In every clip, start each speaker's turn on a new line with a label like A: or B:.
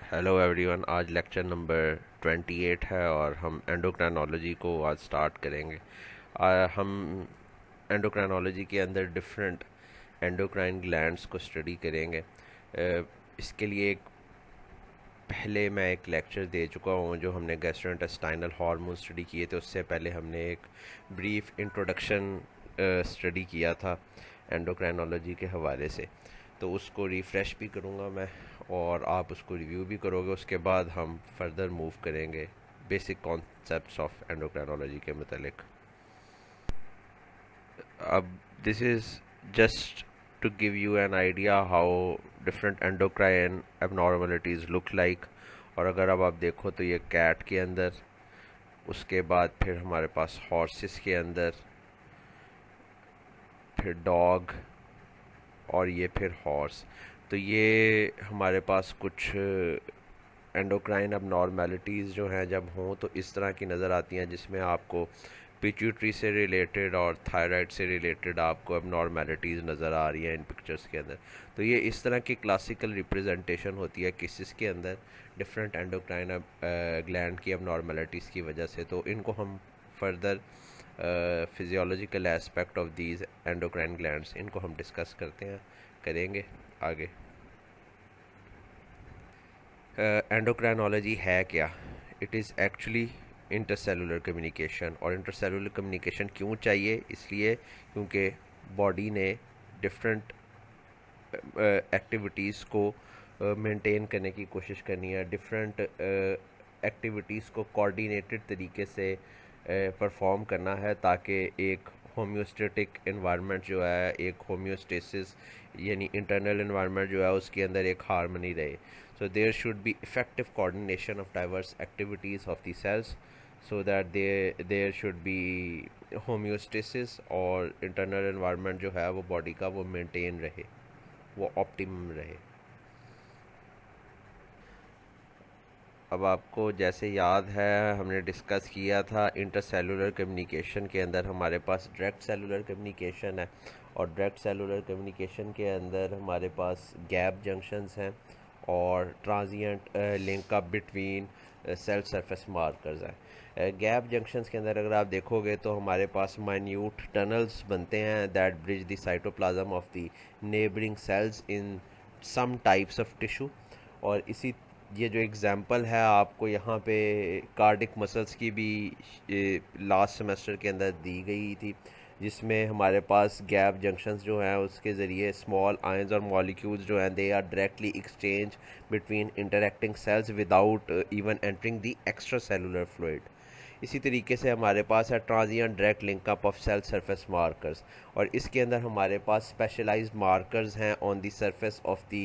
A: Hello everyone आज lecture number 28 है और हम एंडोक्राइनोलॉजी को आज स्टार्ट करेंगे आ, हम एंडोक्राइनोलॉजी के अंदर डिफरेंट एंडोक्राइन ग्लैंड्स को स्टडी करेंगे इसके लिए एक पहले मैं एक लेक्चर दे चुका हूँ जो हमने गैस्ट्रोइंटेस्टाइनल हार्मोन स्टडी किए थे उससे पहले हमने एक ब्रीफ इंट्रोडक्शन स्टडी किया था एंडोक्राइनोलॉजी के हवाले से तो उसको रिफ़्रेश भी करूँगा मैं और आप उसको रिव्यू भी करोगे उसके बाद हम फर्दर मूव करेंगे बेसिक कॉन्सेप्ट्स ऑफ एंडोक्राइनोलॉजी के मतलब अब this is just to give you an idea how different endocrine abnormalities look like और अगर अब आप देखो तो ये कैट के अंदर उसके बाद फिर हमारे पास हॉर्सेस के अंदर फिर डॉग और ये फिर हॉर्स तो ये हमारे पास कुछ एंडोक्राइन अब नॉर्मेलिटीज़ जो हैं जब हों तो इस तरह की नज़र आती हैं जिसमें आपको पिट्यूटरी से रिलेटेड और थायराइड से रिलेटेड आपको अब नॉर्मेलिटीज़ नज़र आ रही हैं इन पिक्चर्स के अंदर तो ये इस तरह की क्लासिकल रिप्रेजेंटेशन होती है किसिस के अंदर डिफरेंट एंडोक्राइन अब ग्लैंड की अब नॉर्मेलिटीज़ की वजह से तो इनको हम further physiological aspect of these endocrine gland इनको हम डिस्कस करते हैं करेंगे आगे एंडोक्राइनोलॉजी uh, है क्या it is actually intercellular communication और इंटरसेलुलर कम्युनिकेशन क्यों चाहिए इसलिए क्योंकि बॉडी ने डिफरेंट एक्टिविटीज़ uh, को मेंटेन uh, करने की कोशिश करनी है डिफरेंट एक्टिविटीज़ को कोऑर्डिनेटेड तरीके से परफॉर्म करना है ताकि एक होम्योस्टेटिक इन्वामेंट जो है एक होम्योस्टेसिस यानी इंटरनल इन्वामेंट जो है उसके अंदर एक हारमनी रहे So there should be effective coordination of diverse activities of the cells so that there there should be homeostasis or internal environment jo hai wo body ka wo maintain rahe wo optimum rahe अब आपको जैसे याद है हमने discuss किया था intercellular communication के अंदर हमारे पास डायरेक्ट सेलुलर कम्युनिकेशन है और डायरेक्ट सेलुलर कम्युनिकेशन के अंदर हमारे पास गैप जंक्शंस हैं और transient linkup between cell surface markers हैं गैप uh, जंक्शंस के अंदर अगर आप देखोगे तो हमारे पास माइन्यूट टनल्स बनते हैं that bridge the cytoplasm of the neighbouring cells in some types of tissue और इसी ये जो एग्ज़ाम्पल है आपको यहाँ पे कार्डिक मसल्स की भी लास्ट uh, सेमेस्टर के अंदर दी गई थी जिसमें हमारे पास गैप जंक्शंस जो हैं उसके ज़रिए स्मॉल आयंस और मॉलिक्यूल्स जो हैं they are directly exchange between interacting cells without even entering the extracellular fluid इसी तरीके से हमारे पास है transient direct up of cell surface markers और इसके अंदर हमारे पास स्पेशलाइज्ड मार्कर्स हैं on the surface of the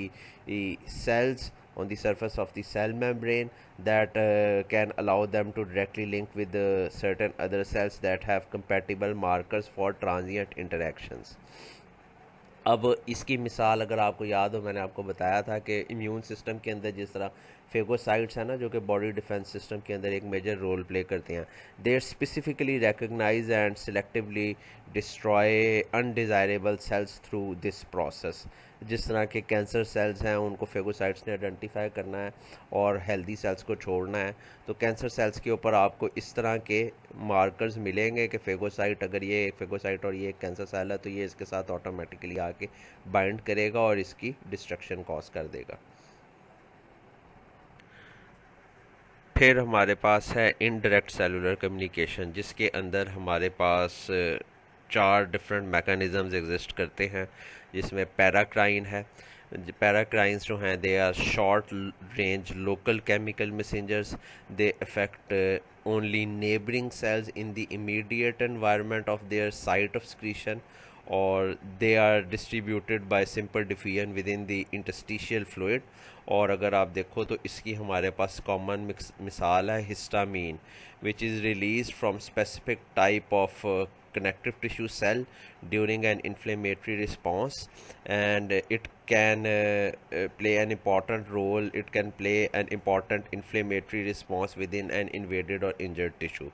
A: cells on the surface of the cell membrane that uh, can allow them to directly link with uh, certain other cells that have compatible markers for transient interactions. अब इसकी मिसाल अगर आपको याद हो मैंने आपको बताया था कि इम्यून सिस्टम के अंदर जिस तरह फेगोसाइट्स हैं ना जो कि बॉडी डिफेंस सिस्टम के अंदर एक मेजर रोल प्ले करते हैं there specifically recognise and selectively destroy undesirable cells through this process जिस तरह के कैंसर सेल्स हैं उनको फेगोसाइट्स ने आइडेंटिफाई करना है और हेल्दी सेल्स को छोड़ना है तो कैंसर सेल्स के ऊपर आपको इस तरह के मार्कर्स मिलेंगे कि फेगोसाइट अगर ये एक फेगोसाइट और ये एक कैंसर सेल है तो ये इसके साथ ऑटोमेटिकली आके बाइंड करेगा और इसकी डिस्ट्रक्शन कॉज कर देगा फिर हमारे पास है इनडायरेक्ट सेलुलर कम्युनिकेशन जिसके अंदर हमारे पास चार डिफरेंट मैकेनिज़म्स एग्जिस्ट करते हैं जिसमें पैराक्राइन है पैराक्राइंस जो हैं they are short range local chemical messengers they affect only neighbouring cells in the immediate environment of their site of secretion और they are distributed by simple diffusion within the interstitial fluid और अगर आप देखो तो इसकी हमारे पास common मिसाल है histamine which is release from specific type of connective tissue cell during an inflammatory response and it can play an important role it can play an important inflammatory response within an invaded और injured tissue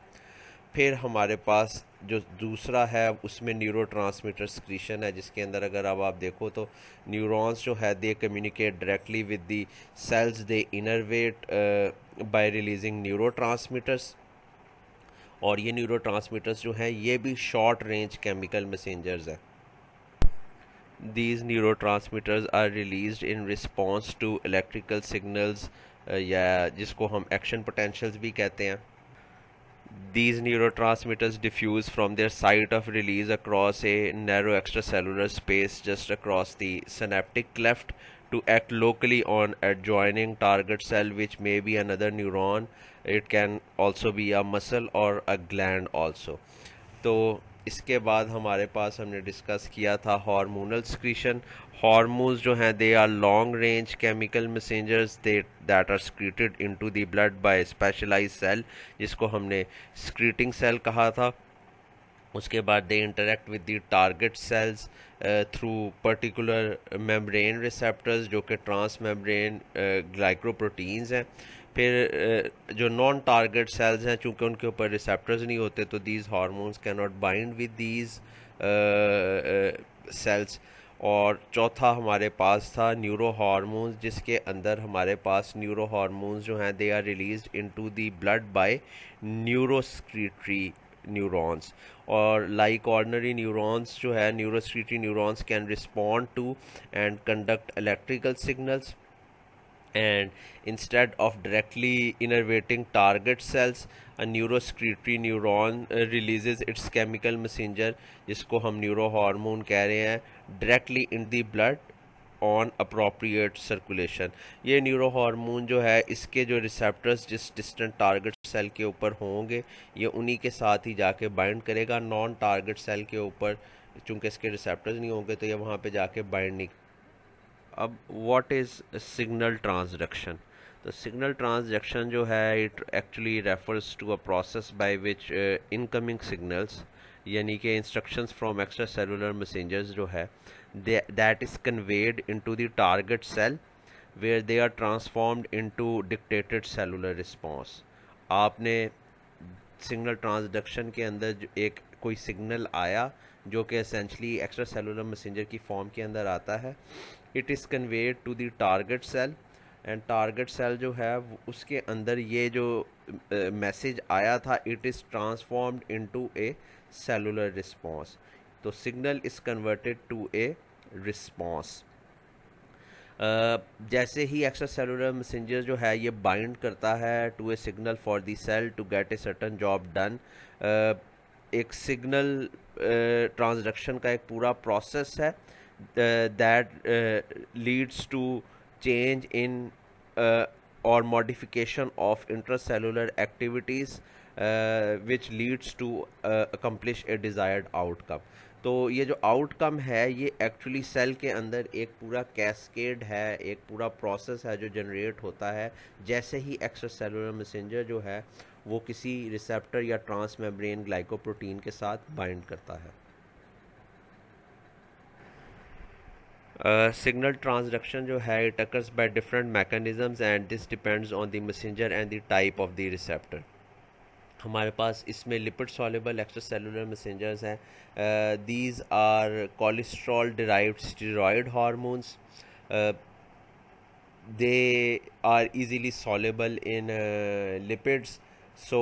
A: फिर हमारे पास जो दूसरा है उसमें neuro transmitter secretion है जिसके अंदर अगर अब आप देखो तो न्यूरॉन्स जो है they communicate directly with the cells they innervate by releasing neurotransmitters और ये न्यूरो ट्रांसमीटर्स जो हैं ये भी शॉर्ट रेंज केमिकल मैसेंजर्स हैं these neurotransmitters are release in response to electrical signals या जिसको हम एक्शन पोटेंशल्स भी कहते हैं these neurotransmitters diffuse from their site of release across a narrow extracellular space just across the synaptic cleft to act locally on adjoining target cell which may be another neuron it can also be a muscle or a gland also so इसके बाद हमारे पास हमने discuss किया था hormonal secretion hormones जो हैं they are long range chemical messengers they that are secreted into the blood by specialised cell जिसको हमने स्क्रीटिंग सेल कहा था उसके बाद they interact with the target cells through particular membrane receptors जो कि ट्रांस मेम्ब्रेन ग्लाइक्रोप्रोटीन्स हैं फिर जो नॉन टारगेट सेल्स हैं चूँकि उनके ऊपर रिसेप्टर्स नहीं होते तो these hormones cannot bind with these cells और चौथा हमारे पास था न्यूरो हार्मोन्स जिसके अंदर हमारे पास न्यूरो हार्मोन्स जो हैं they are release into the blood by neurosecretory neurons और लाइक ऑर्डनरी न्यूरॉन्स जो है neurosecretory neurons can respond to and conduct electrical signals and instead of directly innervating target cells a neurosecretory neuron uh, releases its chemical messenger जिसको हम neuro hormone कह रहे हैं directly in the blood on appropriate circulation ये neurohormone जो है इसके जो रिसेप्टर्स जिस डिस्टेंट टारगेट सेल के ऊपर होंगे ये उन्हीं के साथ ही जाके बाइंड करेगा नॉन टारगेट सेल के ऊपर चूंकि इसके रिसेप्टर्स नहीं होंगे तो ये वहाँ पे जाके बाइंड नहीं अब व्हाट इज़ सिग्नल ट्रांसडक्शन तो सिग्नल ट्रांसडक्शन जो है it actually refers to a process by which incoming signals यानी कि instructions from extracellular messengers जो है that is conveyed into the target cell where they are transformed into dictated cellular response आपने signal transduction के अंदर जो एक कोई सिग्नल आया जो कि असेंशली एक्स्ट्रा सेलुलर मैसेंजर की फॉर्म के अंदर आता है it is conveyed to the target cell and target cell जो है उसके अंदर ये जो मैसेज uh, आया था it is transformed into a cellular response तो signal is converted to a response जैसे ही एक्स्ट्रा सेलुलर मैसेंजर जो है ये बाइंड करता है to a signal for the cell to get a certain job done एक सिग्नल ट्रांजेक्शन का एक पूरा प्रोसेस है that leads to change in और modification of intracellular activities which leads to accomplish a desired outcome तो ये जो outcome है ये एक्चुअली सेल के अंदर एक पूरा कैस्केड है एक पूरा प्रोसेस है जो जनरेट होता है जैसे ही एक्स्ट्रा सेलुलर मैसेंजर जो है वो किसी रिसेप्टर या ट्रांसमेम्ब्रेन ग्लाइकोप्रोटीन के साथ बाइंड करता है सिग्नल uh, ट्रांसडक्शन जो है it occurs by different mechanisms and this depends on the messenger and the type of the receptor हमारे पास इसमें lipid soluble extracellular messengers हैं these are cholesterol derived steroid hormones they are easily soluble in lipids so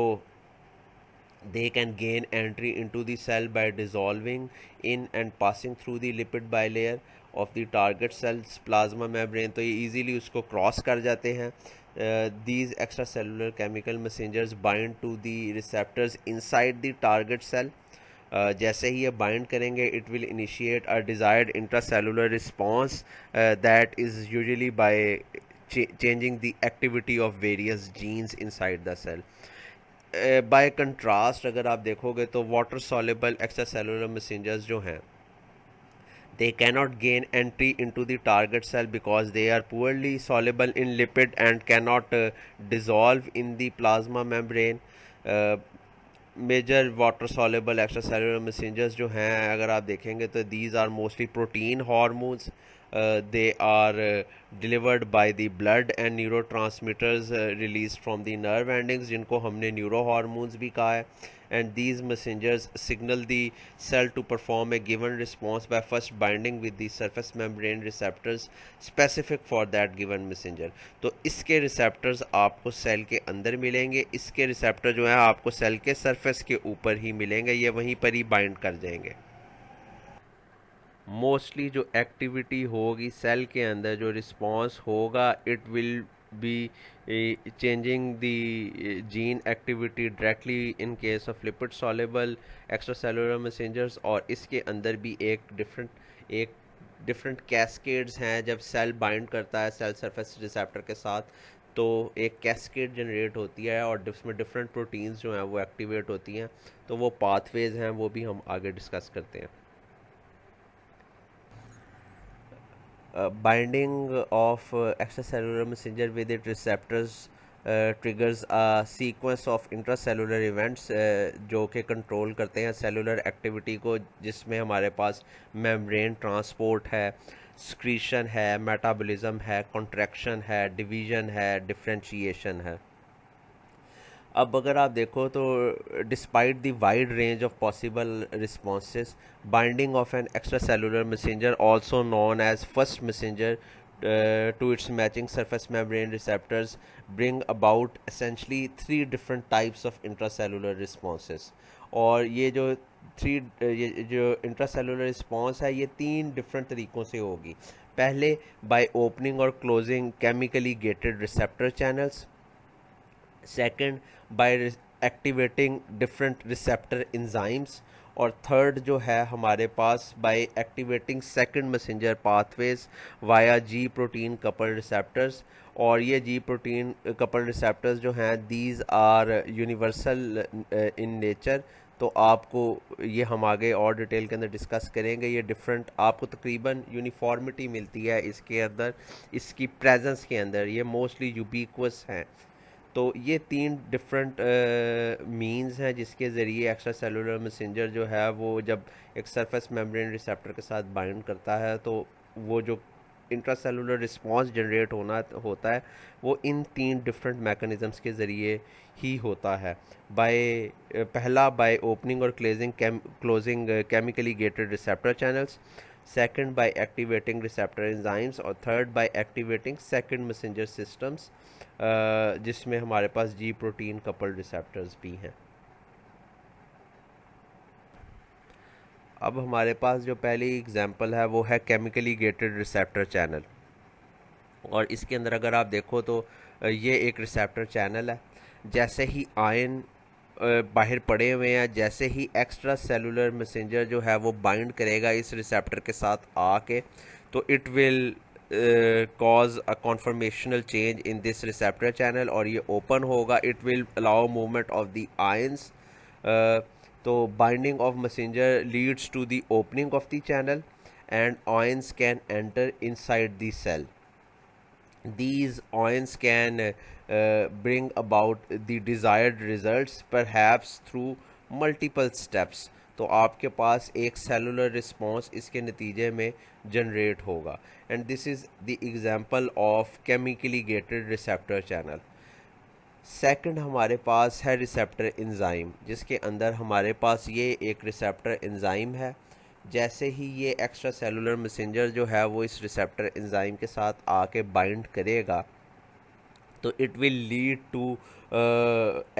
A: they can gain entry into cell by dissolving in and passing through the lipid bilayer of the target cells plasma membrane तो ये easily उसको cross कर जाते हैं uh, these extracellular chemical messengers bind to the receptors inside the target cell जैसे ही ये bind करेंगे it will initiate a desired intracellular response that is usually by changing the activity of various genes inside the cell by contrast अगर आप देखोगे तो water soluble extracellular messengers जो हैं They cannot gain entry into the target cell because they are poorly soluble in lipid and cannot uh, dissolve in the plasma membrane. Uh, major water soluble extracellular messengers जो हैं अगर आप देखेंगे तो these are mostly protein hormones they are delivered by the blood and neurotransmitters release from the nerve endings जिनको हमने neuro भी कहा है and these messengers signal the cell to perform a given response by first binding with the surface membrane receptors specific for that given messenger तो इसके receptors आपको cell के अंदर मिलेंगे इसके receptor जो है आपको cell के surface के ऊपर ही मिलेंगे ये वहीं पर ही bind कर जाएंगे मोस्टली जो एक्टिविटी होगी सेल के अंदर जो रिस्पांस होगा it will be eh, changing the eh, gene activity directly in case of lipid soluble extracellular messengers और इसके अंदर भी एक different एक डिफरेंट कैसकेड्स हैं जब सेल बाइंड करता है सेल सरफेस रिसेप्टर के साथ तो एक कैसकेड जनरेट होती है और उसमें डिफरेंट प्रोटीन्स जो हैं वो एक्टिवेट होती हैं तो वो पाथवेज हैं वो भी हम आगे डिस्कस करते हैं uh, binding of uh, extracellular messenger with its receptors uh, triggers a sequence of intracellular events जो कि कंट्रोल करते हैं सेलुलर एक्टिविटी को जिसमें हमारे पास मेम्ब्रेन ट्रांसपोर्ट है स्क्रीशन है मेटाबॉलिज्म है कॉन्ट्रैक्शन है डिवीजन है डिफ्रेंशिएशन है अब अगर आप देखो तो despite the wide range of possible response binding of an extracellular messenger also known as first messenger to its matching surface membrane receptors bring about essentially three different types of intracellular response और ये जो three uh, ये जो cellular response है ये तीन different तरीक़ों से होगी पहले बाय ओपनिंग और closing chemically gated receptor channels second by activating different receptor enzymes और थर्ड जो है हमारे पास by activating second messenger pathways via G protein couple receptors और ये जी प्रोटीन कपल रिसेप्टर्स जो हैं these are universal in nature तो आपको ये हम आगे और डिटेल के अंदर डिस्कस करेंगे ये डिफरेंट आपको तकरीबन यूनिफॉर्मिटी मिलती है इसके अंदर इसकी प्रेजेंस के अंदर ये मोस्टली यूबीक्वस हैं तो ये तीन डिफरेंट मीन्स हैं जिसके ज़रिए एक्स्ट्रा सेलुलर मैसेंजर जो है वो जब एक सरफेस मेम्ब्रेन रिसेप्टर के साथ बाइंड करता है तो वो जो इंट्रा सेलुलर रिस्पॉन्स जनरेट होना होता है वो इन तीन डिफरेंट मैकेनिज़म्स के ज़रिए ही होता है बाय पहला बाय ओपनिंग और closing closing chemically gated receptor channels second by activating receptor enzymes और third by activating second messenger systems जिसमें हमारे पास जी प्रोटीन कपल रिसेप्टर्स भी हैं अब हमारे पास जो पहली एग्जांपल है वो है केमिकली गेटेड रिसेप्टर चैनल और इसके अंदर अगर आप देखो तो ये एक रिसेप्टर चैनल है जैसे ही आयन बाहर पड़े हुए हैं जैसे ही एक्स्ट्रा सेलुलर मैसेंजर जो है वो बाइंड करेगा इस रिसेप्टर के साथ आके तो it will Uh, cause a conformational change in this receptor channel or ये open Hoga, it will allow movement of the ions So uh, binding of messenger leads to the opening of the channel and ions can enter inside the cell these ions can uh, bring about the desired results perhaps through multiple steps तो आपके पास एक cellular response इसके नतीजे में generate होगा and this is the example of chemically gated receptor channel second हमारे पास है रिसेप्टर इंजाइम जिसके अंदर हमारे पास ये एक रिसेप्टर इंजाइम है जैसे ही ये एक्स्ट्रा सेलुलर मैसेंजर जो है वो इस रिसेप्टर इंजाइम के साथ आके बाइंड करेगा तो it will lead to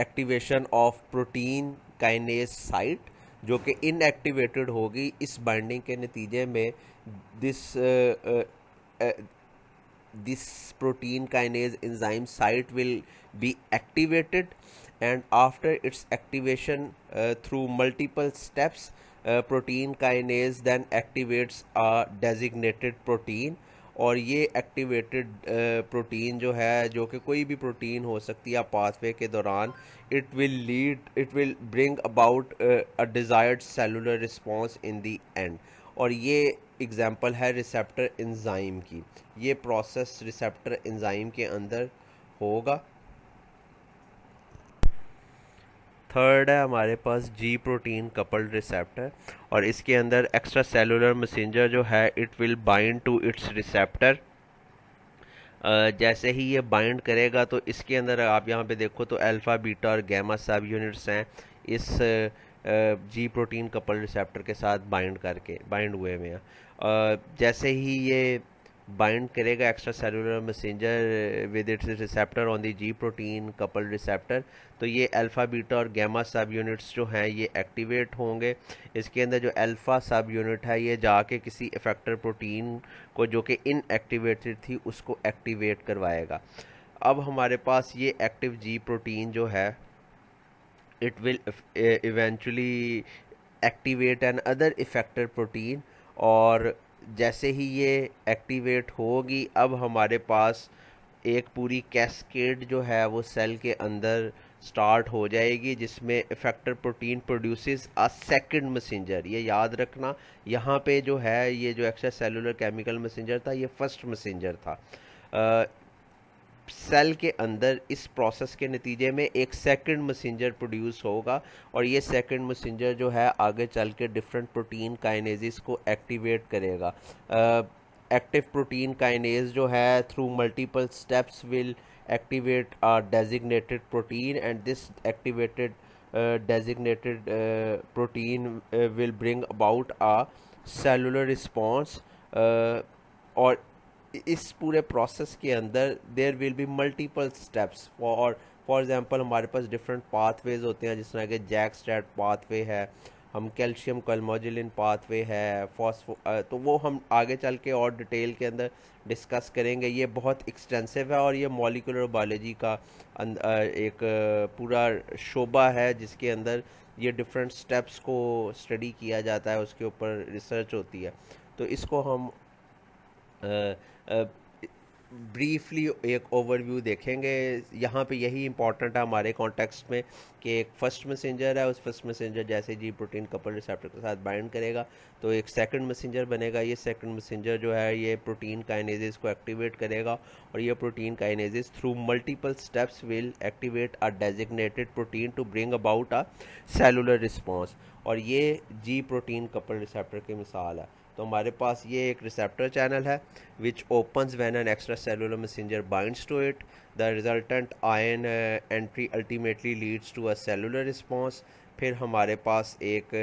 A: activation of protein kinase site जो कि इनएक्टिवेटेड होगी इस बाइंडिंग के नतीजे में this this protein kinase enzyme site will be activated and after its activation through multiple steps protein kinase then activates a designated protein और ये activated protein uh, जो है जो कि कोई भी प्रोटीन हो सकती है पाथवे के दौरान it will lead it will bring about a desired cellular response in the end और ये एग्ज़ाम्पल है रिसेप्टर इंजाइम की ये प्रोसेस रिसेप्टर इंजाइम के अंदर होगा थर्ड है हमारे पास जी प्रोटीन कपल रिसेप्टर और इसके अंदर एक्स्ट्रा सेलुलर मैसेंजर जो है it will bind to its receptor जैसे ही ये बाइंड करेगा तो इसके अंदर आप यहाँ पे देखो तो अल्फ़ा बीटा और गैमा सब यूनिट्स हैं इस जी प्रोटीन कपल रिसेप्टर के साथ बाइंड करके बाइंड हुए हुए हैं जैसे ही ये बाइंड करेगा extracellular messenger with its receptor on the G protein couple receptor तो ये अल्फ़ा बीटा और गैमा सब यूनिट्स जो हैं ये एक्टिवेट होंगे इसके अंदर जो अल्फ़ा सब यूनिट है ये जाके किसी इफेक्टर प्रोटीन को जो कि इनएक्टिवेटेड थी उसको एक्टिवेट करवाएगा अब हमारे पास ये एक्टिव जी प्रोटीन जो है it will eventually activate another effector protein और जैसे ही ये एक्टिवेट होगी अब हमारे पास एक पूरी कैस्केड जो है वो सेल के अंदर स्टार्ट हो जाएगी जिसमें effector protein produces a second messenger ये याद रखना यहाँ पे जो है ये जो एक्स्ट्रा सेलुलर केमिकल मैसेंजर था ये फर्स्ट मैसेंजर था सेल के अंदर इस प्रोसेस के नतीजे में एक सेकंड मैसेंजर प्रोड्यूस होगा और ये सेकंड मैसेंजर जो है आगे चल के डिफरेंट प्रोटीन काइनेजिस को एक्टिवेट करेगा एक्टिव प्रोटीन काइनेज जो है through multiple steps will activate a designated protein and this activated designated protein will bring about a cellular response और इस पूरे प्रोसेस के अंदर there will be multiple steps और फॉर एग्जांपल हमारे पास डिफरेंट पाथवेज होते हैं जिस तरह के जैक स्टैट पाथवे है हम कैल्शियम कलमोजिलिन पाथवे है फॉस्फो तो वो हम आगे चल के और डिटेल के अंदर डिस्कस करेंगे ये बहुत एक्सटेंसिव है और ये मॉलिकुलर बायोलॉजी का अं, एक पूरा शोबा है जिसके अंदर ये डिफरेंट स्टेप्स को स्टडी किया जाता है उसके ऊपर रिसर्च होती है तो इसको हम ब्रीफली एक ओवरव्यू देखेंगे यहाँ पे यही इंपॉर्टेंट है हमारे कॉन्टेक्स्ट में कि एक फर्स्ट मैसेंजर है उस फर्स्ट मैसेंजर जैसे जी प्रोटीन कपल रिसेप्टर के साथ बाइंड करेगा तो एक सेकंड मैसेंजर बनेगा ये सेकंड मैसेंजर जो है ये प्रोटीन काइनेजेस को एक्टिवेट करेगा और ये protein kinases through multiple steps will activate a designated protein to bring about a cellular response और ये जी प्रोटीन कपल रिसेप्टर की मिसाल है तो हमारे पास ये एक रिसेप्टर चैनल है which open when an extracellular messenger binds to it the resultant ion entry ultimately leads to a cellular response फिर हमारे पास एक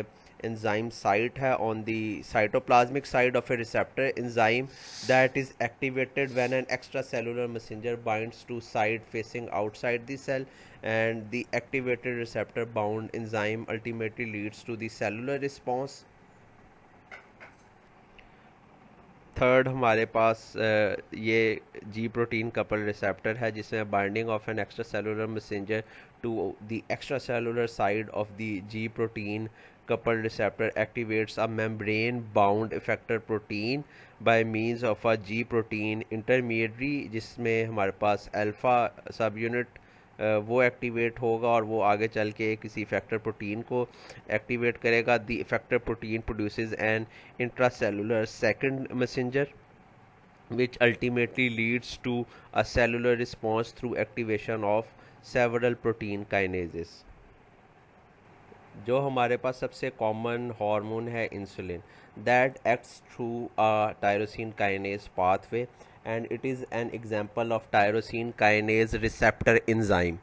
A: एंजाइम साइट है on the cytoplasmic side of a receptor enzyme that is activated when an extracellular messenger bind to side facing outside the cell and the activated receptor bound enzyme ultimately leads to the cellular response third हमारे पास ये G protein couple receptor है जिसमें binding of an extracellular messenger to the extracellular side of the G protein couple receptor activates a membrane bound effector protein by means of a G protein intermediary जिसमें हमारे पास alpha subunit वो activate होगा और वो आगे चल के किसी फैक्टर प्रोटीन को एक्टिवेट करेगा the factor protein produce an intracellular second messenger which ultimately leads to a cellular response through activation of several protein kinases जो हमारे पास सबसे कॉमन हार्मोन है insulin that acts through a tyrosine kinase pathway and it is an example of tyrosine kinase receptor enzyme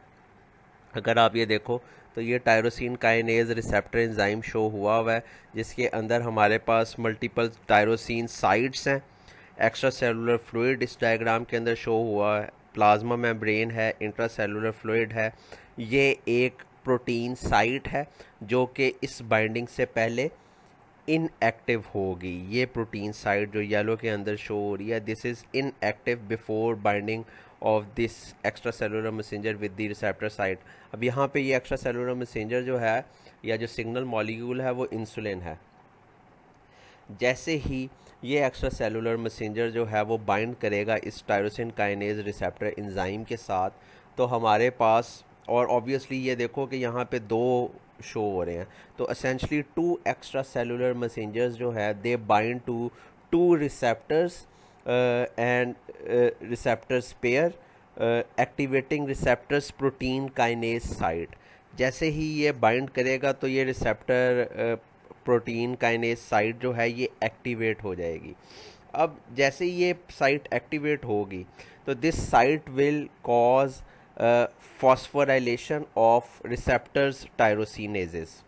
A: अगर आप ये देखो तो ये tyrosine kinase receptor enzyme show हुआ हुआ है जिसके अंदर हमारे पास मल्टीपल टायरोसिन साइट्स हैं एक्स्ट्रा सेलुलर फ्लूड इस डायग्राम के अंदर शो हुआ है प्लाज्मा मेम्ब्रेन है इंट्रा सेलुलर फ्लूड है ये एक प्रोटीन साइट है जो कि इस बाइंडिंग से पहले इनएक्टिव होगी ये प्रोटीन साइट जो येलो के अंदर शो हो रही है this is inactive before binding of this extracellular messenger with the receptor site अब यहाँ पे ये एक्स्ट्रा सेलुलर मैसेंजर जो है या जो सिग्नल मॉलिक्यूल है वो इंसुलिन है जैसे ही ये एक्स्ट्रा सेलुलर मैसेंजर जो है वो बाइंड करेगा इस टायरोसिन काइनेज रिसेप्टर इंजाइम के साथ तो हमारे पास और ऑब्वियसली ये देखो कि यहाँ पे दो शो हो रहे हैं तो essentially to extracellular messengers जो है they bind to to receptors and receptors pair activating receptors protein kinase site जैसे ही ये बाइंड करेगा तो ये रिसेप्टर प्रोटीन काइनेज साइट जो है ये एक्टिवेट हो जाएगी अब जैसे ही ये साइट एक्टिवेट होगी तो this site will cause phosphorylation of receptors tyrosinases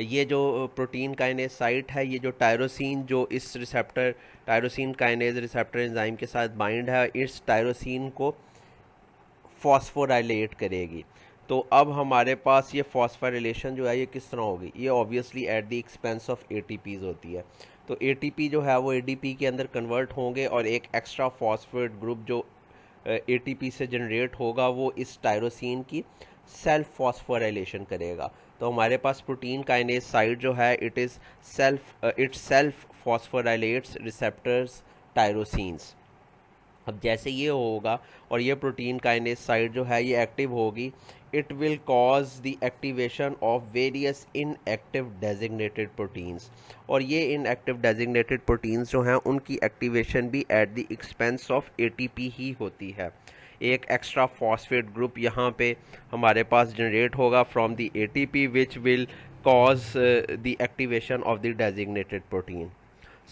A: ये जो प्रोटीन काइनेज साइट है ये जो टायरोसिन जो इस receptor tyrosine kinase receptor enzyme के साथ बाइंड है इस टायरोसिन को फॉस्फोराइलेट करेगी तो अब हमारे पास ये फॉस्फोराइलेशन जो है ये किस तरह होगी ये obviously at the expense of ATPs होती है तो पी जो है वो पी के अंदर कन्वर्ट होंगे और एक एक्स्ट्रा फॉस्फेट ग्रुप जो ए से जनरेट होगा वो इस टायरोसिन की सेल्फ फॉस्फोराइलेशन करेगा तो हमारे पास प्रोटीन काइनेज साइड जो है it is self itself phosphorylates receptors tyrosines अब जैसे ये होगा और ये प्रोटीन काइनेज साइड जो है ये एक्टिव होगी it will cause the activation of various inactive designated proteins और ये inactive designated proteins जो हैं उनकी activation भी at the expense of ATP ही होती है एक एक्स्ट्रा फॉस्फेट ग्रुप यहाँ पे हमारे पास जनरेट होगा from the ATP which will cause the activation of the designated protein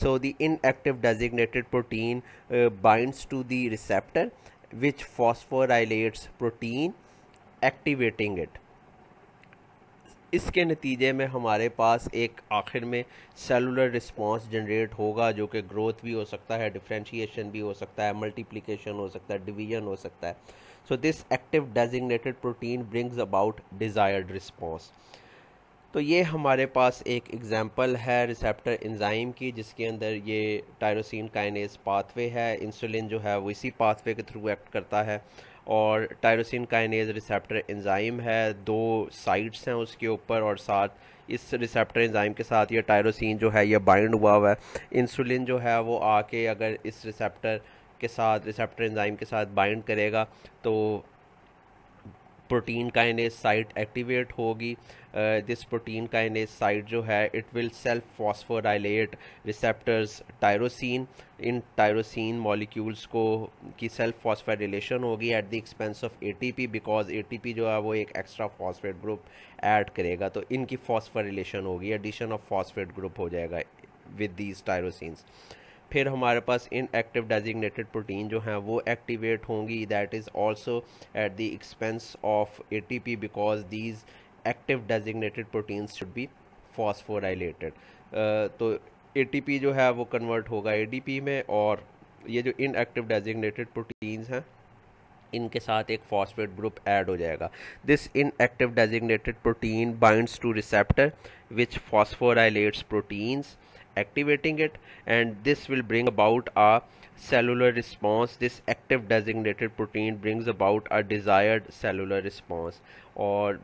A: so the inactive designated protein uh, binds to the receptor which phosphorylates protein activating it इसके नतीजे में हमारे पास एक आखिर में सेलुलर रिस्पांस जनरेट होगा जो कि ग्रोथ भी हो सकता है डिफ्रेंशिएशन भी हो सकता है मल्टीप्लिकेशन हो सकता है डिवीजन हो सकता है so this active designated protein brings about desired response तो ये हमारे पास एक एग्ज़ाम्पल है रिसेप्टर इंजाइम की जिसके अंदर ये टायरोसिन काइनेस पाथवे है इंसुलिन जो है वो इसी पाथवे के थ्रू एक्ट करता है और टायरोसिन काइनेज रिसेप्टर एंजाइम है दो साइट्स हैं उसके ऊपर और साथ इस रिसेप्टर एंजाइम के साथ ये टायरोसिन जो है ये बाइंड हुआ हुआ है इंसुलिन जो है वो आके अगर इस रिसेप्टर के साथ रिसेप्टर एंजाइम के साथ बाइंड करेगा तो प्रोटीन काइनेज साइट एक्टिवेट होगी दिस प्रोटीन काइनेज साइट जो है it will self phosphorylate receptors tyrosine इन टायरोसिन मॉलिक्यूल्स को की सेल्फ फॉस्फोराइलेशन होगी at the expense of ATP because ATP जो है वो एक एक्स्ट्रा फॉस्फेट ग्रुप ऐड करेगा तो इनकी फॉस्फोराइलेशन होगी एडिशन ऑफ फॉस्फेट ग्रुप हो जाएगा विद दीज टायरोसिनस फिर हमारे पास इन एक्टिव डेजिग्नेटेड प्रोटीन जो हैं वो एक्टिवेट होंगी that is also at the expense of A T P because these active designated proteins should be phosphorylated तो ए टी पी जो है वो कन्वर्ट होगा ए पी में और ये जो इन एक्टिव डेजिग्नेटेड प्रोटीन्स हैं इनके साथ एक फॉस्फेट ग्रुप ऐड हो जाएगा this inactive designated protein binds to receptor which phosphorylates proteins activating it and this will bring about a cellular response this active designated protein brings about a desired cellular response और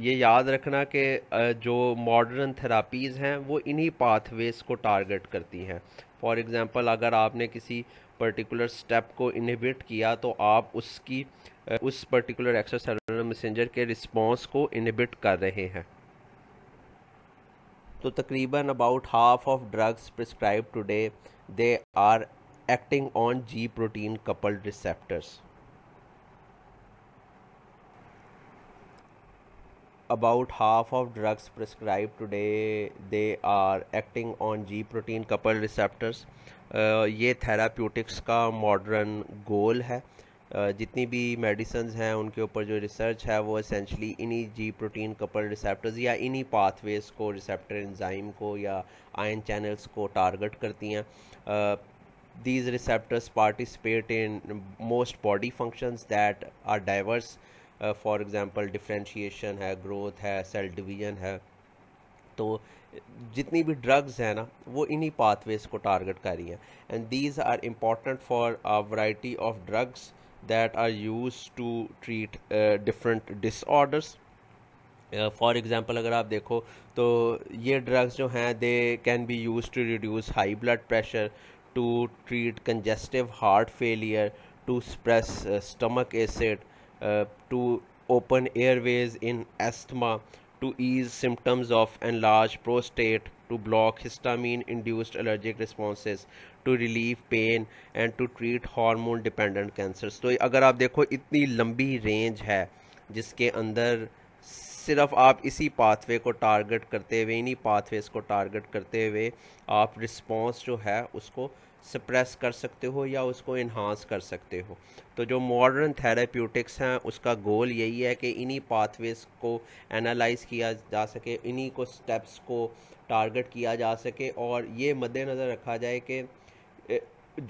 A: ये याद रखना कि जो modern थेरापीज़ हैं वो इन्हीं pathways को टारगेट करती हैं फॉर एग्ज़ाम्पल अगर आपने किसी पर्टिकुलर स्टेप को इनहिबिट किया तो आप उसकी उस पर्टिकुलर एक्स्ट्रा मैसेंजर के रिस्पॉन्स को इनहिबिट कर रहे हैं तो तकरीबन about half of drugs prescribe today they are acting on G protein coupled receptors about half of drugs prescribe today they are acting on G protein coupled receptors ये therapeutics का modern goal है जितनी भी medicines हैं उनके ऊपर जो research है वो असेंशली इन्हीं जी प्रोटीन कपल रिसेप्टर्स या इन्हीं पाथवेज को रिसेप्टर एंजाइम को या आयन चैनल्स को टारगेट करती हैं these receptors participate in most body function that are diverse for example differentiation है ग्रोथ है सेल डिवीजन है तो जितनी भी ड्रग्स हैं ना वो इन्हीं पाथवेज को टारगेट कर रही हैं and these are important for a variety of drugs that are used to treat uh, different disorders for uh, example अगर आप देखो तो ये ड्रग्स जो हैं they can be use to reduce high blood pressure to treat congestive heart failure to suppress stomach acid to open airways in asthma to ease symptoms of enlarged prostate to block histamine induced allergic responses to relieve pain and to treat hormone dependent cancers तो अगर आप देखो इतनी लंबी range है जिसके अंदर सिर्फ आप इसी पाथवे को टारगेट करते हुए इन्हीं पाथवेज को टारगेट करते हुए आप रिस्पॉन्स जो है उसको सप्रेस कर सकते हो या उसको इन्हांस कर सकते हो तो जो मॉडर्न थेरेप्यूटिक्स हैं उसका गोल यही है कि इन्हीं पाथवेज को एनालाइज किया जा सके इन्हीं को स्टेप्स को टारगेट किया जा सके और ये मद्देनज़र रखा जाए कि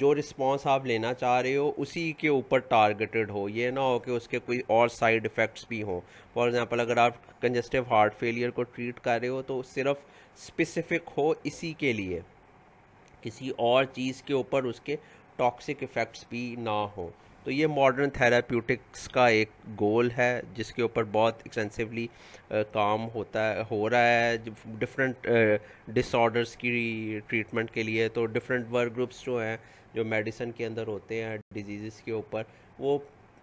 A: जो रिस्पांस आप लेना चाह रहे हो उसी के ऊपर टारगेटेड हो ये ना हो कि उसके कोई और साइड इफ़ेक्ट्स भी हों फॉर एग्ज़ाम्पल अगर आप कंजेस्टिव हार्ट फेलियर को ट्रीट कर रहे हो तो सिर्फ स्पेसिफिक हो इसी के लिए किसी और चीज़ के ऊपर उसके टॉक्सिक इफ़ेक्ट्स भी ना हो तो ये मॉडर्न थेराप्यूटिक्स का एक गोल है जिसके ऊपर बहुत एक्सटेंसिवली काम होता है हो रहा है डिफरेंट डिसऑर्डर्स की ट्रीटमेंट के लिए तो डिफरेंट वर्क ग्रुप्स जो हैं जो मेडिसिन के अंदर होते हैं डिजीज़ के ऊपर वो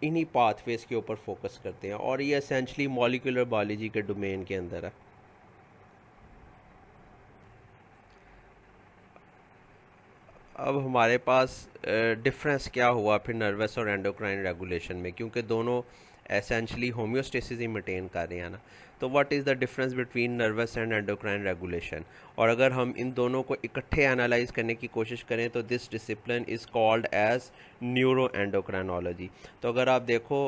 A: इन्हीं पाथवेज के ऊपर फोकस करते हैं और ये असेंशली मॉलिकुलर बायोलॉजी के डोमेन के अंदर है अब हमारे पास डिफरेंस क्या हुआ फिर नर्वस और एंडोक्राइन रेगुलेशन में क्योंकि दोनों एसेंशली होम्योस्टेसिस ही मेंटेन कर रहे हैं ना तो what is the difference between nervous and endocrine regulation और अगर हम इन दोनों को इकट्ठे एनालाइज करने की कोशिश करें तो this discipline is called as neuroendocrinology तो अगर आप देखो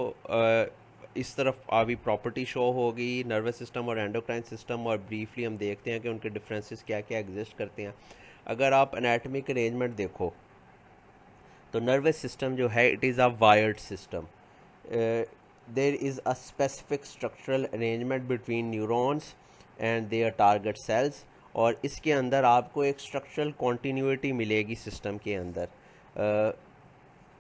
A: इस तरफ अभी प्रॉपर्टी शो होगी नर्वस सिस्टम और एंडोक्राइन सिस्टम और ब्रीफली हम देखते हैं कि उनके डिफरेंसेस क्या क्या एग्जिस्ट करते हैं अगर आप अनेटमिक अरेंजमेंट देखो तो नर्वस सिस्टम जो है it is a wired system there is a specific structural arrangement between neurons and their target cells और इसके अंदर आपको एक स्ट्रक्चरल कॉन्टीन्यूटी मिलेगी सिस्टम के अंदर uh,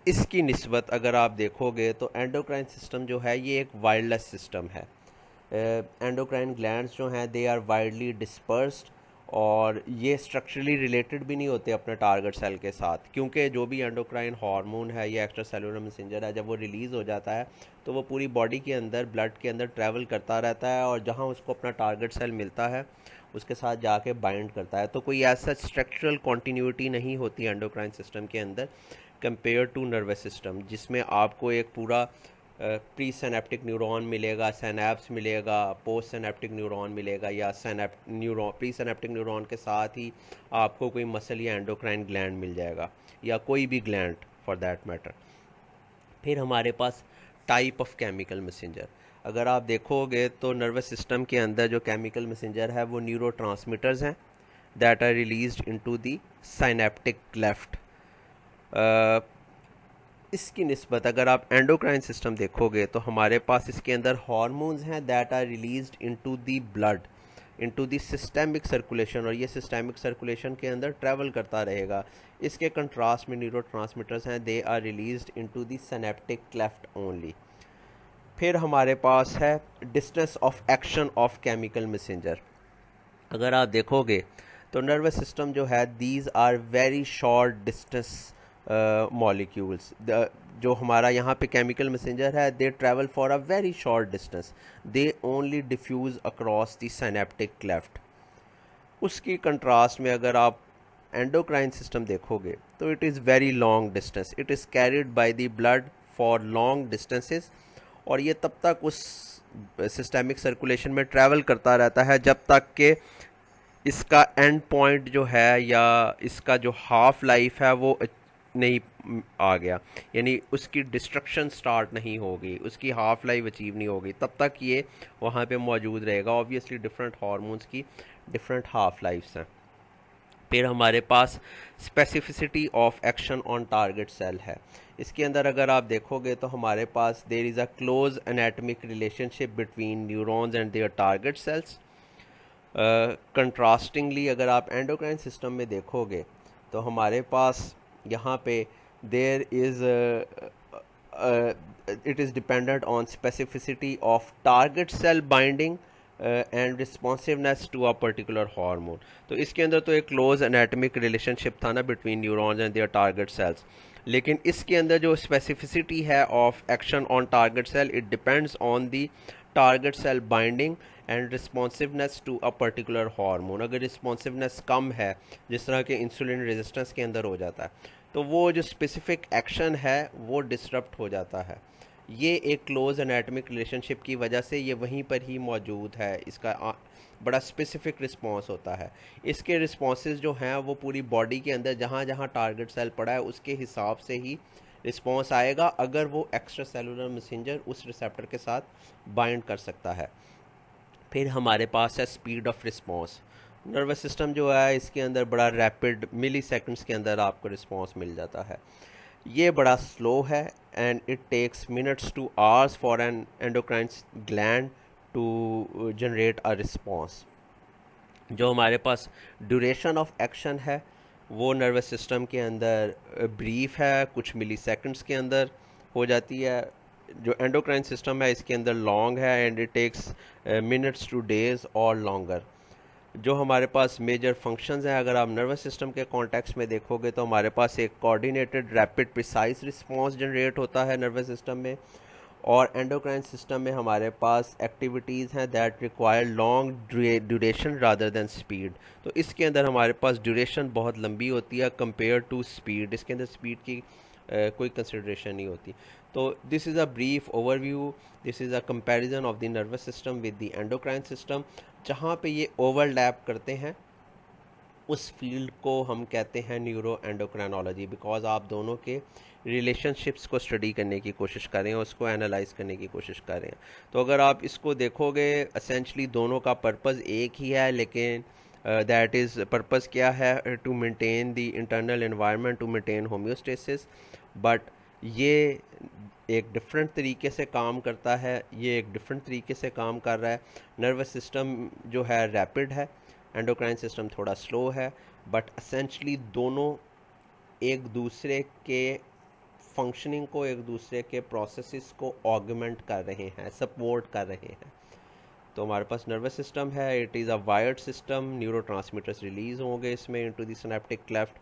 A: इसकी नस्बत अगर आप देखोगे तो एंडोक्राइन सिस्टम जो है ये एक वायरलेस सिस्टम है एंडोक्राइन uh, ग्लैंड जो हैं दे आर वाइडली डिस्पर्स्ड और ये स्ट्रक्चरली रिलेटेड भी नहीं होते अपने टारगेट सेल के साथ क्योंकि जो भी एंडोक्राइन हार्मोन है या एक्स्ट्रा सेलुलर मैसेंजर है जब वो रिलीज़ हो जाता है तो वो पूरी बॉडी के अंदर ब्लड के अंदर ट्रैवल करता रहता है और जहाँ उसको अपना टारगेट सेल मिलता है उसके साथ जाके बाइंड करता है तो कोई ऐसा स्ट्रक्चरल कॉन्टीन्यूटी नहीं होती एंडोक्राइन सिस्टम के अंदर कंपेयर टू नर्वस सिस्टम जिसमें आपको एक पूरा प्री सैनेप्टिक न्यूरॉन मिलेगा सैनैप्स मिलेगा पोस्ट सैनेप्टिक न्यूरॉन मिलेगा या synapse neuron presynaptic neuron के साथ ही आपको कोई मसल या एंडोक्राइन ग्लैंड मिल जाएगा या कोई भी ग्लैंड फॉर दैट मैटर फिर हमारे पास टाइप ऑफ केमिकल मैसेंजर अगर आप देखोगे तो नर्वस सिस्टम के अंदर जो केमिकल मैसेंजर है वो न्यूरो हैं that are release into the synaptic cleft इसकी नस्बत अगर आप एंडोक्राइन सिस्टम देखोगे तो हमारे पास इसके अंदर हॉर्मोन्स हैं that are into the blood into the systemic circulation और ये सिस्टेमिक सर्कुलेशन के अंदर ट्रेवल करता रहेगा इसके कंट्रास्ट में न्यूरो हैं they are release into the synaptic cleft only फिर हमारे पास है distance of action of chemical messenger अगर आप देखोगे तो नर्वस सिस्टम जो है these are very short distance molecules जो हमारा यहाँ पे केमिकल मैसेंजर है they travel for a very short distance they only diffuse across the synaptic cleft उसकी कंट्रास्ट में अगर आप एंडोक्राइन सिस्टम देखोगे तो it is very long distance it is carried by the blood for long distances और ये तब तक उस सिस्टेमिक सर्कुलेशन में ट्रैवल करता रहता है जब तक के इसका एंड पॉइंट जो है या इसका जो हाफ लाइफ है वो नहीं आ गया यानी उसकी डिस्ट्रक्शन स्टार्ट नहीं होगी उसकी हाफ लाइफ अचीव नहीं होगी तब तक ये वहाँ पे मौजूद रहेगा ऑब्वियसली डिफरेंट हार्मोन्स की डिफरेंट हाफ लाइफ्स हैं फिर हमारे पास specificity of action on target cell है इसके अंदर अगर आप देखोगे तो हमारे पास there is a close anatomic relationship between neurons and their target cells contrastingly अगर आप एंडोक्राइन सिस्टम में देखोगे तो हमारे पास यहाँ पे there is it is dependent on specificity of target cell binding and responsiveness to a particular hormone तो इसके अंदर तो एक क्लोज एनाटमिक रिलेशनशिप था ना between neurons and their target cells लेकिन इसके अंदर जो स्पेसिफिसिटी है of action on target cell it depends on the target cell binding and responsiveness to a particular hormone अगर रिस्पॉन्सिवनेस कम है जिस तरह के इंसुलिन रेजिस्टेंस के अंदर हो जाता है तो वो जो स्पेसिफिक एक्शन है वो डिस्टर्ब्ड हो जाता है ये एक क्लोज एनाटमिक रिलेशनशिप की वजह से ये वहीं पर ही मौजूद है इसका बड़ा स्पेसिफिक रिस्पॉन्स होता है इसके रिस्पॉन्स जो हैं वो पूरी बॉडी के अंदर जहाँ जहाँ टारगेट सेल पड़ा है उसके हिसाब से ही रिस्पॉन्स आएगा अगर वो एक्स्ट्रा सेलुलर मैसेंजर उस रिसेप्टर के साथ बाइंड कर सकता है फिर हमारे पास है speed of response nervous system जो है इसके अंदर बड़ा रैपिड मिली सेकेंड्स के अंदर आपको रिस्पॉन्स मिल जाता है ये बड़ा स्लो है and it takes minutes to hours for an endocrine gland to generate a response जो हमारे पास ड्यूरेशन ऑफ एक्शन है वो नर्वस सिस्टम के अंदर ब्रीफ uh, है कुछ मिली सेकेंड्स के अंदर हो जाती है जो एंडोक्राइन सिस्टम है इसके अंदर लॉन्ग है and it takes minutes to days और लॉन्गर जो हमारे पास मेजर फंक्शंस हैं अगर आप नर्वस सिस्टम के कॉन्टेक्स्ट में देखोगे तो हमारे पास एक coordinated rapid precise response generate होता है नर्वस सिस्टम में और एंडोक्राइन सिस्टम में हमारे पास एक्टिविटीज़ हैं that require long duration rather than speed तो इसके अंदर हमारे पास ड्यूरेशन बहुत लंबी होती है कंपेयर टू स्पीड इसके अंदर स्पीड की Uh, कोई कंसिड्रेशन नहीं होती तो this is a brief overview this is a comparison of the nervous system with the endocrine system जहाँ पे ये ओवरलैप करते हैं उस फील्ड को हम कहते हैं न्यूरो एंडोक्रेनोलॉजी बिकॉज आप दोनों के रिलेशनशिप्स को स्टडी करने की कोशिश कर रहे हैं उसको एनालाइज करने की कोशिश कर रहे हैं तो अगर आप इसको देखोगे असेंशली दोनों का पर्पज़ एक ही है लेकिन दैट इज़ पर्पज़ क्या है to maintain the internal environment to maintain homeostasis but ये एक डिफरेंट तरीके से काम करता है ये एक डिफरेंट तरीके से काम कर रहा है नर्वस सिस्टम जो है रैपिड है एंडोक्राइन सिस्टम थोड़ा स्लो है बट असेंशली दोनों एक दूसरे के फंक्शनिंग को एक दूसरे के प्रोसेसेस को ऑगमेंट कर रहे हैं सपोर्ट कर रहे हैं तो हमारे पास नर्वस सिस्टम है it is a wired system neuro release होंगे इसमें into synaptic cleft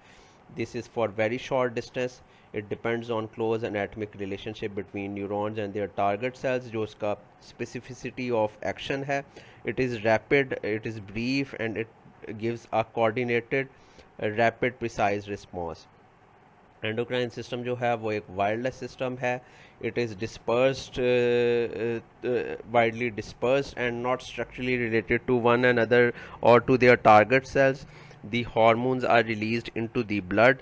A: This is for very short distance. It depends on close anatomic relationship between neurons and their target cells jo uska specificity of action hai It is rapid, it is brief and it gives a coordinated, rapid, precise response. Endocrine system जो है वो एक wireless system है it is dispersed widely dispersed and not structurally related to one and other और to their target cells the are release into the blood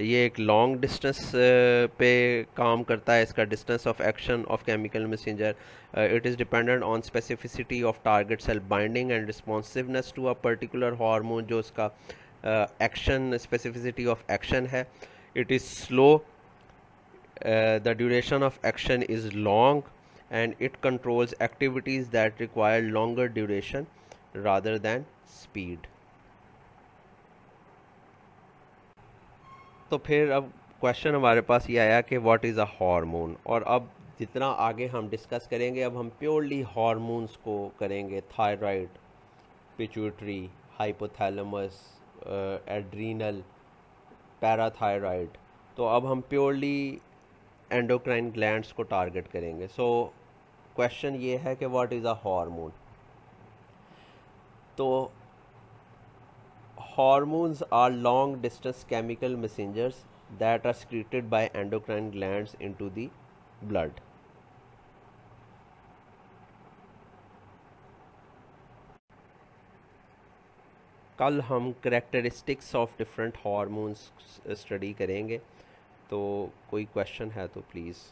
A: ये एक long distance uh, पे काम करता है इसका distance of action of chemical messenger it is dependent on specificity of target cell binding and responsiveness to a particular hormone जो उसका action specificity of action है it is slow the duration of action is long and it controls activities that require longer duration rather than speed. तो फिर अब question हमारे पास ये आया कि व्हाट इज़ अ हार्मोन और अब जितना आगे हम डिस्कस करेंगे अब हम प्योरली हार्मोन्स को करेंगे thyroid pituitary hypothalamus adrenal parathyroid तो अब हम प्योरली एंडोक्राइन ग्लैंड्स को टारगेट करेंगे सो so, क्वेश्चन ये है कि व्हाट इज़ अ हार्मोन तो Hormones are long distance chemical messengers that are secreted by endocrine glands into the blood. कल हम characteristics of different hormones study करेंगे तो कोई क्वेश्चन है तो प्लीज़